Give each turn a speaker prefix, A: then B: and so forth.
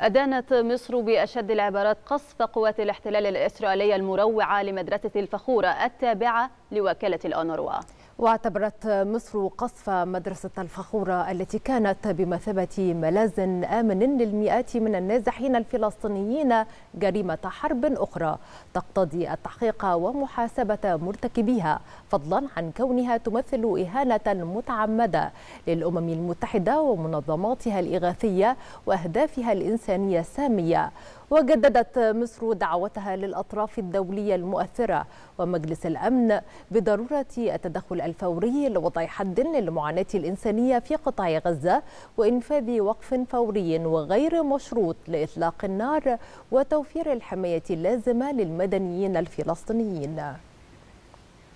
A: أدانت مصر بأشد العبارات قصف قوات الاحتلال الإسرائيلية المروعة لمدرسة الفخورة التابعة لوكالة الأونروا
B: واعتبرت مصر قصف مدرسة الفخورة التي كانت بمثابة ملاذ آمن للمئات من النازحين الفلسطينيين جريمة حرب أخرى تقتضي التحقيق ومحاسبة مرتكبيها فضلا عن كونها تمثل إهانة متعمدة للأمم المتحدة ومنظماتها الإغاثية وأهدافها الإنسانية إنسانية سامية وجددت مصر دعوتها للأطراف الدولية المؤثرة ومجلس الأمن بضرورة التدخل الفوري لوضع حد للمعاناة الإنسانية في قطاع غزة وإنفاذ وقف فوري وغير مشروط لإطلاق النار وتوفير الحماية اللازمة للمدنيين الفلسطينيين